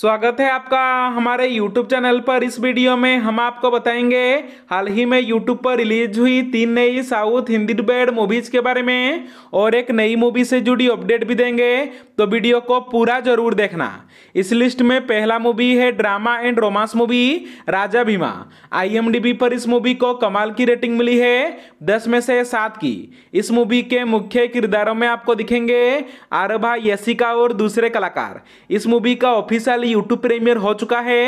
स्वागत है आपका हमारे YouTube चैनल पर इस वीडियो में हम आपको बताएंगे हाल ही में YouTube पर रिलीज हुई तीन नई साउथ हिंदी डिबेड मूवीज़ के बारे में और एक नई मूवी से जुड़ी अपडेट भी देंगे तो वीडियो को पूरा जरूर देखना इस लिस्ट में पहला मूवी है drama and romance movie Raja Bheema आई पर इस मूवी को कमाल की रेटिंग मिली है दस में से सात की इस मूवी के मुख्य किरदारों में आपको दिखेंगे आरभा यशिका और दूसरे कलाकार इस मूवी का ऑफिसियल यूट्यूब प्रीमियर हो चुका है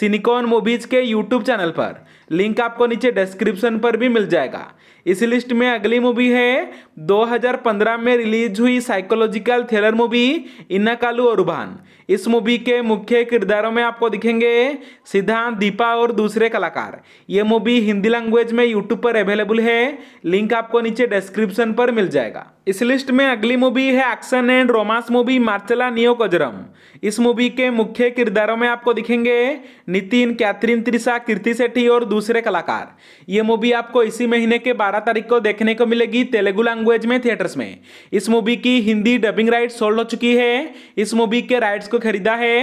सिनिकॉन मूवीज के यूट्यूब चैनल पर लिंक आपको नीचे डिस्क्रिप्शन पर भी मिल जाएगा इस लिस्ट में अगली मूवी है 2015 में रिलीज हुई साइकोलॉजिकल थ्रिलर मूवी इन्नाकालू और उभान इस मूवी के मुख्य किरदारों में आपको दिखेंगे सिद्धांत दीपा और दूसरे कलाकार ये मूवी हिंदी लैंग्वेज में यूट्यूब पर अवेलेबल है लिंक आपको नीचे डिस्क्रिप्शन पर मिल जाएगा इस लिस्ट में अगली मूवी है एक्शन एंड रोमांस मूवी मार्चला नियो कजरम इस मूवी के मुख्य किरदारों में आपको दिखेंगे नितिन कैथरीन त्रिशा कीर्ति सेठी और दूसरे कलाकार ये मूवी आपको इसी महीने के बारह तारीख को देखने को मिलेगी तेलुगु लैंग्वेज लैंग्वेज में थिएटर्स में इस मूवी की हिंदी डबिंग राइट्स सोल्ड हो चुकी है इस मूवी के राइट्स को खरीदा है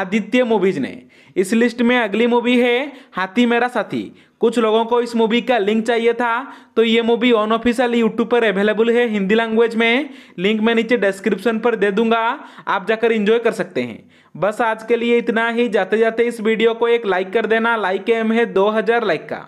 आदित्य मूवीज ने इस लिस्ट में अगली मूवी है हाथी मेरा साथी कुछ लोगों को इस मूवी का लिंक चाहिए था तो ये मूवी ऑन ऑफिशियल यूट्यूब पर अवेलेबल है हिंदी लैंग्वेज में लिंक मैं नीचे डिस्क्रिप्शन पर दे दूंगा आप जाकर इंजॉय कर सकते हैं बस आज के लिए इतना ही जाते जाते इस वीडियो को एक लाइक कर देना लाइक एम है दो लाइक का